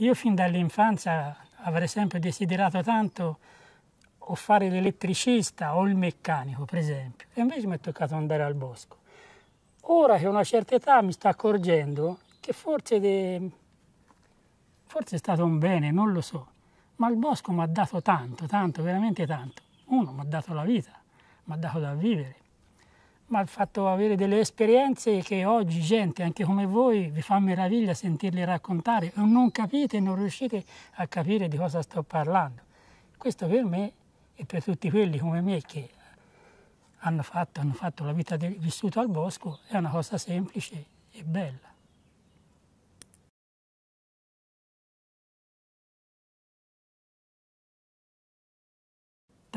Io fin dall'infanzia avrei sempre desiderato tanto o fare l'elettricista o il meccanico, per esempio, e invece mi è toccato andare al bosco. Ora che ho una certa età mi sto accorgendo che forse, de... forse è stato un bene, non lo so, ma il bosco mi ha dato tanto, tanto, veramente tanto. Uno, mi ha dato la vita, mi ha dato da vivere, mi ha fatto avere delle esperienze che oggi gente, anche come voi, vi fa meraviglia sentirle raccontare. Non capite, non riuscite a capire di cosa sto parlando. Questo per me e per tutti quelli come me che hanno fatto, hanno fatto la vita vissuta al bosco è una cosa semplice e bella.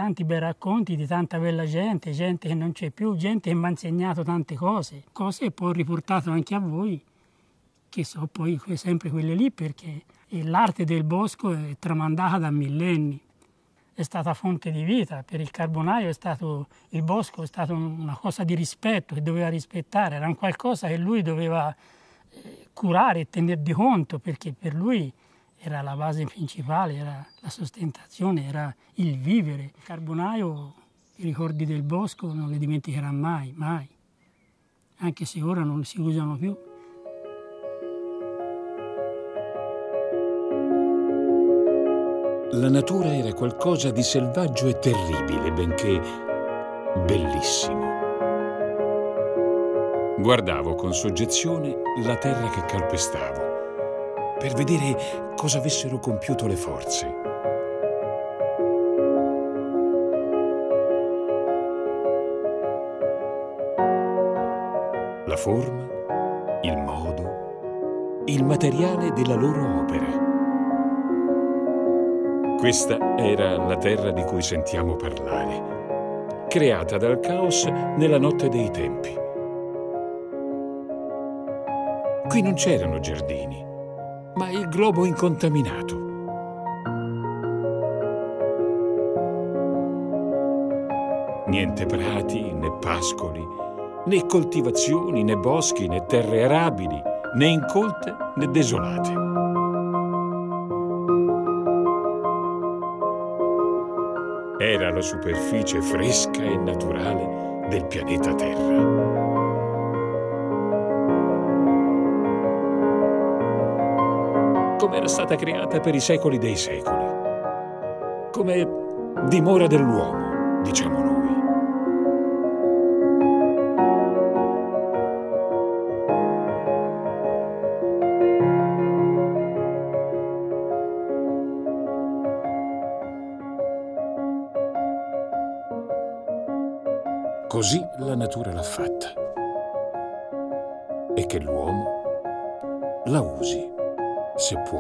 tanti bei racconti di tanta bella gente, gente che non c'è più, gente che mi ha insegnato tante cose, cose che poi ho riportato anche a voi, che sono poi sempre quelle lì, perché l'arte del bosco è tramandata da millenni, è stata fonte di vita, per il carbonaio stato, il bosco è stato una cosa di rispetto che doveva rispettare, era un qualcosa che lui doveva eh, curare e tener di conto, perché per lui era la base principale, era la sostentazione, era il vivere. Il carbonaio, i ricordi del bosco non li dimenticherà mai, mai, anche se ora non si usano più. La natura era qualcosa di selvaggio e terribile, benché bellissimo. Guardavo con soggezione la terra che calpestavo, per vedere cosa avessero compiuto le forze. La forma, il modo, il materiale della loro opera. Questa era la terra di cui sentiamo parlare, creata dal caos nella notte dei tempi. Qui non c'erano giardini, ma il globo incontaminato. Niente prati, né pascoli, né coltivazioni, né boschi, né terre arabili, né incolte, né desolate. Era la superficie fresca e naturale del pianeta Terra. come era stata creata per i secoli dei secoli, come dimora dell'uomo, diciamo noi. Così la natura l'ha fatta e che l'uomo la usi si può.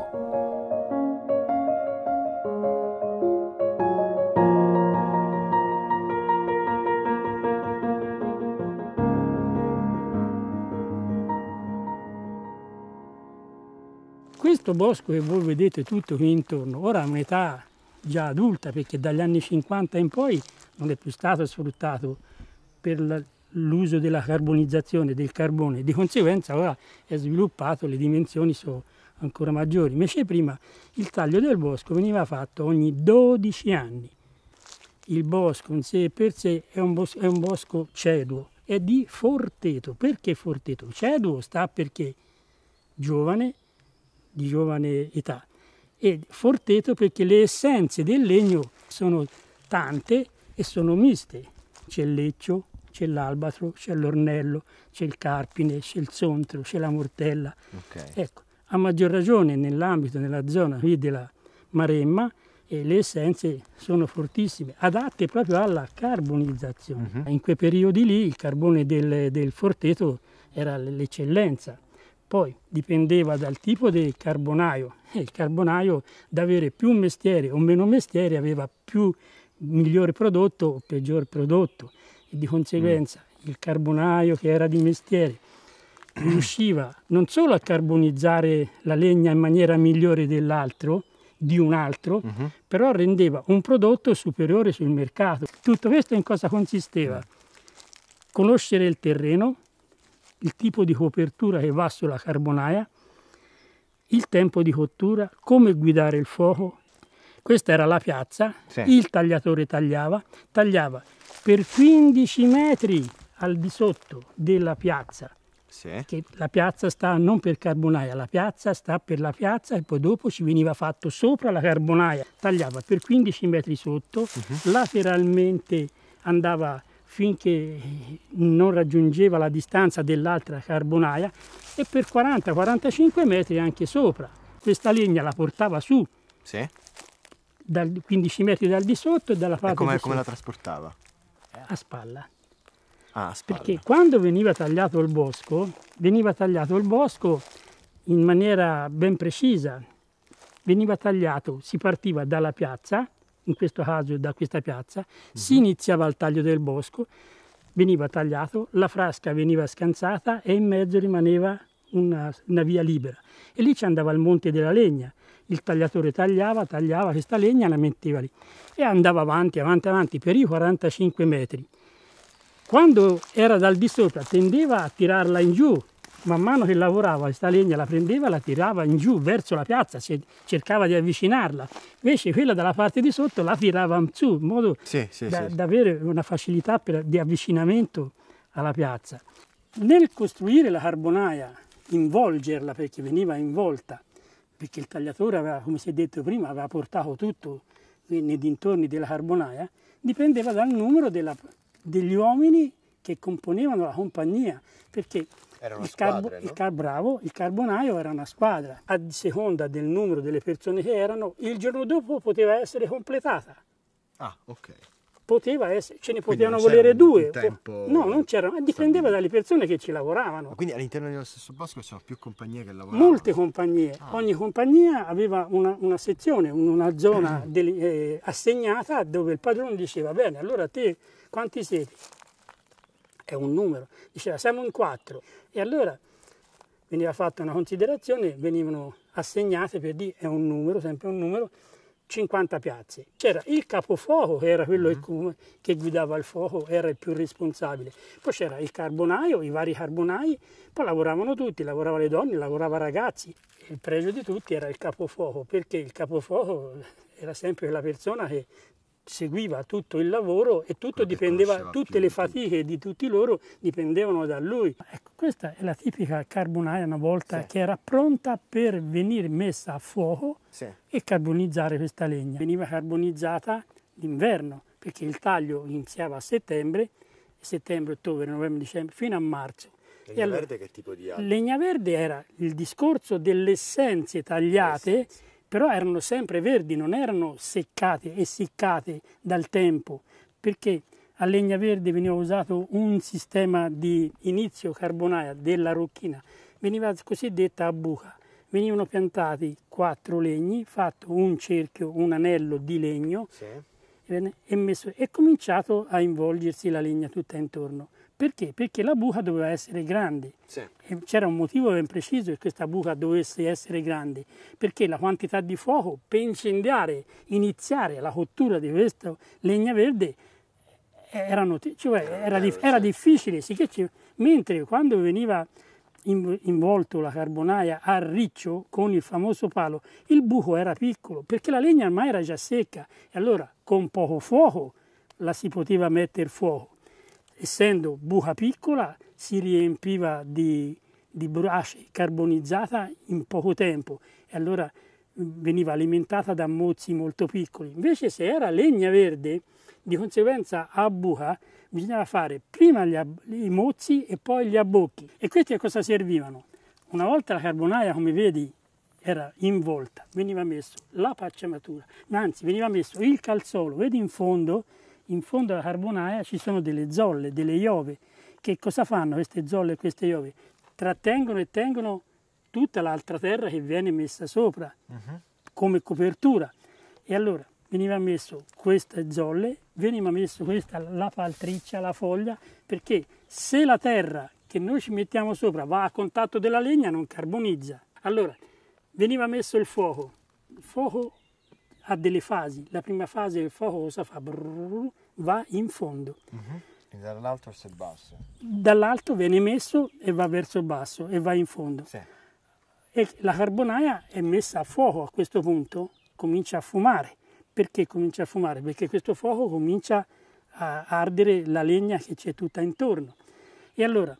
Questo bosco che voi vedete tutto qui intorno, ora ha un'età già adulta perché dagli anni 50 in poi non è più stato sfruttato per l'uso della carbonizzazione del carbone, di conseguenza ora è sviluppato, le dimensioni sono ancora maggiori, invece prima il taglio del bosco veniva fatto ogni 12 anni. Il bosco in sé per sé è un bosco, è un bosco ceduo, è di Forteto. Perché Forteto? Ceduo sta perché giovane, di giovane età, e Forteto perché le essenze del legno sono tante e sono miste. C'è il leccio, c'è l'albatro, c'è l'ornello, c'è il carpine, c'è il sontro, c'è la mortella. Okay. Ecco, a maggior ragione nell'ambito, nella zona qui della Maremma, e le essenze sono fortissime, adatte proprio alla carbonizzazione. Uh mhm. -huh. In quei periodi lì il carbone del, del forteto era l'eccellenza. Poi dipendeva dal tipo del carbonaio il carbonaio da avere più mestieri o meno mestieri aveva più migliore prodotto o peggior prodotto e di conseguenza uh il carbonaio che era di mestiere riusciva non solo a carbonizzare la legna in maniera migliore dell'altro, di un altro, uh mhm. -huh. però rendeva un prodotto superiore sul mercato. Tutto questo in cosa consisteva? Eh. Conoscere il terreno, il tipo di copertura che va sulla carbonaia, il tempo di cottura, come guidare il fuoco. Questa era la piazza, sì. il tagliatore tagliava, tagliava per 15 metri al di sotto della piazza sì. Che la piazza sta non per carbonaia, la piazza sta per la piazza e poi dopo ci veniva fatto sopra la carbonaia. Tagliava per 15 metri sotto, uh mhm. -huh. lateralmente andava finché non raggiungeva la distanza dell'altra carbonaia e per 40-45 metri anche sopra. Questa legna la portava su. Sì. Dal 15 metri dal di sotto e dalla parte e come, come la trasportava? A spalla. Ah, perché quando veniva tagliato il bosco, veniva tagliato il bosco in maniera ben precisa. Veniva tagliato, si partiva dalla piazza, in questo caso da questa piazza, mm. si iniziava il taglio del bosco, veniva tagliato, la frasca veniva scansata e in mezzo rimaneva una, una via libera. E lì ci andava il monte della legna, il tagliatore tagliava, tagliava questa legna, la metteva lì e andava avanti, avanti, avanti per i 45 metri. Quando era dal di sopra tendeva a tirarla in giù, man mano che lavorava questa legna la prendeva la tirava in giù verso la piazza, cercava di avvicinarla, invece quella dalla parte di sotto la tirava in su, in modo sì, sì, da, sì. da, avere una facilità per, di avvicinamento alla piazza. Nel costruire la carbonaia, involgerla perché veniva involta, perché il tagliatore aveva, come si è detto prima, aveva portato tutto nei, dintorni della carbonaia, dipendeva dal numero della, degli uomini che componevano la compagnia, perché il, squadra, carbo, no? il, car bravo, il carbonaio era una squadra, a seconda del numero delle persone che erano, il giorno dopo poteva essere completata. Ah, ok. Poteva essere, ce ne potevano volere due. Tempo... No, non c'era, dipendeva dalle persone che ci lavoravano. Ma quindi all'interno dello stesso bosco c'erano più compagnie che lavoravano? Molte compagnie, ah. ogni compagnia aveva una, una sezione, una zona del, eh, assegnata dove il padrone diceva bene, allora te quanti siete? È un numero. Diceva, siamo in quattro. E allora veniva fatta una considerazione, venivano assegnate per dire, è un numero, sempre un numero, 50 piazze. C'era il capofuoco, che era quello mm. che guidava il fuoco, era il più responsabile. Poi c'era il carbonaio, i vari carbonai, poi lavoravano tutti, lavoravano le donne, lavoravano ragazzi. Il pregio di tutti era il capofuoco, perché il capofuoco era sempre quella persona che seguiva tutto il lavoro e tutto tutte le fatiche di tutti loro dipendevano da lui. Ecco, questa è la tipica carbonaia una volta sì. che era pronta per venire messa a fuoco sì. e carbonizzare questa legna. Veniva carbonizzata d'inverno perché il taglio iniziava a settembre, settembre, ottobre, novembre, dicembre, fino a marzo. Legna allora, verde che tipo di albero? Legna verde era il discorso delle essenze tagliate L'essenza però erano sempre verdi, non erano seccate e siccate dal tempo, perché a legna verde veniva usato un sistema di inizio carbonaia della rocchina, veniva cosiddetta a buca. Venivano piantati quattro legni, fatto un cerchio, un anello di legno sì. e, messo, e cominciato a involgersi la legna tutta intorno. Perché? Perché la buca doveva essere grande. Sì. C'era un motivo ben preciso che questa buca dovesse essere grande, perché la quantità di fuoco per incendiare, iniziare la cottura di questa legna verde eh, erano, cioè, eh, era, era, difficile, sì ci, mentre quando veniva involto la carbonaia a riccio con il famoso palo, il buco era piccolo perché la legna ormai era già secca e allora con poco fuoco la si poteva mettere fuoco essendo buca piccola, si riempiva di, di brace carbonizzata in poco tempo e allora mm, veniva alimentata da mozzi molto piccoli. Invece se era legna verde, di conseguenza a buca, bisognava fare prima i mozzi e poi gli abbocchi. E questi a cosa servivano? Una volta la carbonaia, come vedi, era involta, veniva messo la pacciamatura, anzi veniva messo il calzolo, vedi in fondo in fondo alla carbonaia ci sono delle zolle, delle iove. Che cosa fanno queste zolle e queste iove? Trattengono e tengono tutta l'altra terra che viene messa sopra uh mhm. -huh. come copertura. E allora veniva messo queste zolle, veniva messo questa la paltriccia, la foglia, perché se la terra che noi ci mettiamo sopra va a contatto della legna non carbonizza. Allora veniva messo il fuoco. Il fuoco ha delle fasi. La prima fase del fuoco cosa fa brrr, va in fondo. Uh-huh. E dall'alto verso il basso. Dall'alto viene messo e va verso il basso e va in fondo. Sì. E la carbonaia è messa a fuoco a questo punto, comincia a fumare. Perché comincia a fumare? Perché questo fuoco comincia a ardere la legna che c'è tutta intorno. E allora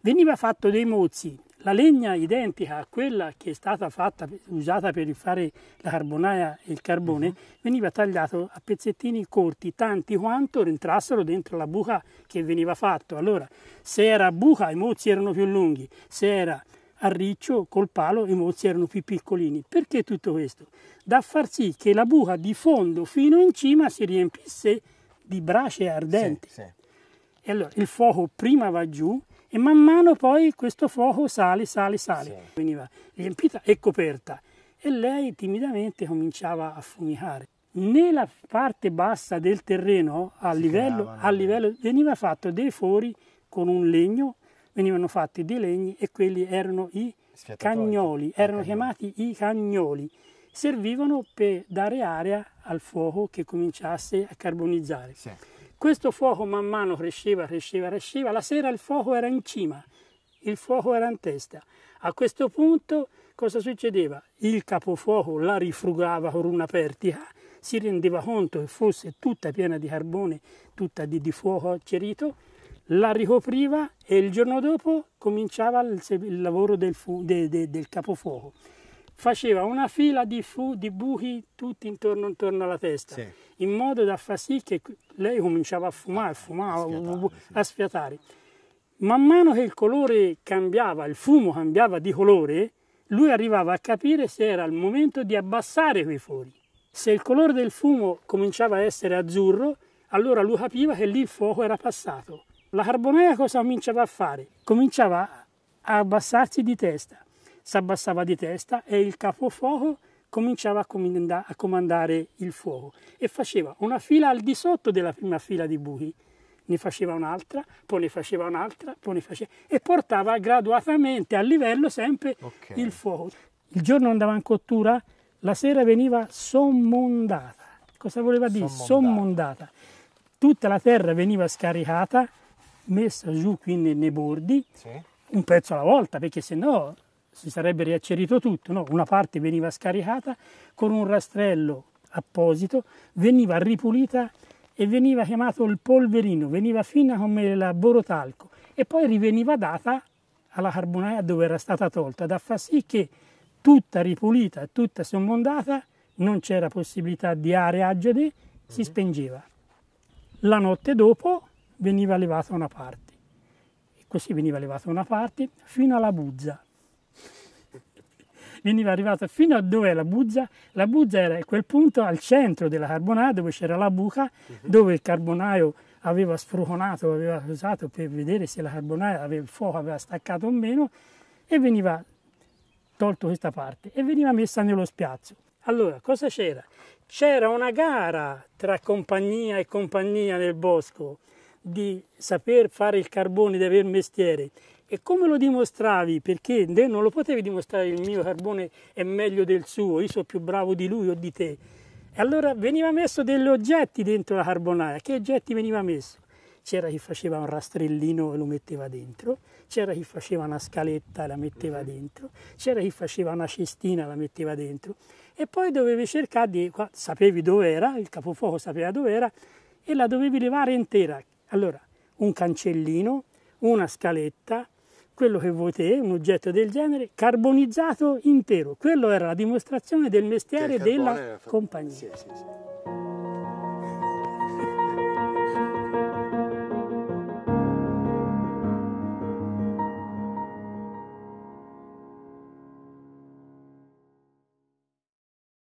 veniva fatto dei mozzi la legna identica a quella che è stata fatta, usata per fare la carbonaia e il carbone, uh mhm. -huh. veniva tagliato a pezzettini corti, tanti quanto rientrassero dentro la buca che veniva fatto. Allora, se era buca i mozzi erano più lunghi, se era a riccio col palo i mozzi erano più piccolini. Perché tutto questo? Da far sì che la buca di fondo fino in cima si riempisse di brace ardenti. Sì, sì. E allora il fuoco prima va giù e man mano poi questo fuoco sale, sale, sale, sì. veniva riempita e coperta e lei timidamente cominciava a fumicare. Nella parte bassa del terreno, a, livello, a livello, veniva fatto dei fori con un legno, venivano fatti dei legni e quelli erano i cagnoli, erano chiamati i cagnoli. Servivano per dare aria al fuoco che cominciasse a carbonizzare. Sì. Questo fuoco man mano cresceva, cresceva, cresceva, la sera il fuoco era in cima, il fuoco era in testa. A questo punto cosa succedeva? Il capofuoco la rifrugava con una pertica, si rendeva conto che fosse tutta piena di carbone, tutta di, di fuoco accerito, la ricopriva e il giorno dopo cominciava il, il lavoro del, fu, de, de, del capofuoco faceva una fila di, fu, di buchi tutti intorno, intorno alla testa, sì. in modo da far sì che lei cominciava a fumare, fumava, a sfiatare, sì. a sfiatare. Man mano che il colore cambiava, il fumo cambiava di colore, lui arrivava a capire se era il momento di abbassare quei fori. Se il colore del fumo cominciava a essere azzurro, allora lui capiva che lì il fuoco era passato. La carbonaia cosa cominciava a fare? Cominciava a abbassarsi di testa s'abbassava di testa e il capofuoco cominciava a comandare il fuoco e faceva una fila al di sotto della prima fila di buchi, ne faceva un'altra, poi ne faceva un'altra, poi ne faceva e portava graduatamente a livello sempre okay. il fuoco. Il giorno andava in cottura, la sera veniva sommondata. Cosa voleva dire sommondata? sommondata. Tutta la terra veniva scaricata, messa giù qui nei, bordi, sì. un pezzo alla volta, perché se no si sarebbe riaccerito tutto, no? una parte veniva scaricata con un rastrello apposito, veniva ripulita e veniva chiamato il polverino, veniva fina come la borotalco e poi riveniva data alla carbonaia dove era stata tolta, da far sì che tutta ripulita, tutta sommondata, non c'era possibilità di areaggede, si mhm. spengeva. La notte dopo veniva levata una parte, e così veniva levata una parte fino alla buzza, veniva arrivata fino a dove la buzza, la buzza era a quel punto al centro della carbonara dove c'era la buca, uh-huh. dove il carbonaio aveva sfruconato, aveva usato per vedere se la carbonara aveva il fuoco, aveva staccato o meno e veniva tolto questa parte e veniva messa nello spiazzo. Allora, cosa c'era? C'era una gara tra compagnia e compagnia nel bosco di saper fare il carbone, di aver mestiere e come lo dimostravi? Perché non lo potevi dimostrare il mio carbone è meglio del suo, io sono più bravo di lui o di te. E allora veniva messo degli oggetti dentro la carbonaia. Che oggetti veniva messo? C'era chi faceva un rastrellino e lo metteva dentro, c'era chi faceva una scaletta e la metteva dentro, c'era chi faceva una cestina e la metteva dentro. E poi dovevi cercare di... Qua, sapevi dove era, il capofuoco sapeva dove era, e la dovevi levare intera. Allora, un cancellino, una scaletta, quello che vuoi te, eh, un oggetto del genere, carbonizzato intero. Quello era la dimostrazione del mestiere della compagnia. Sì, sì, sì.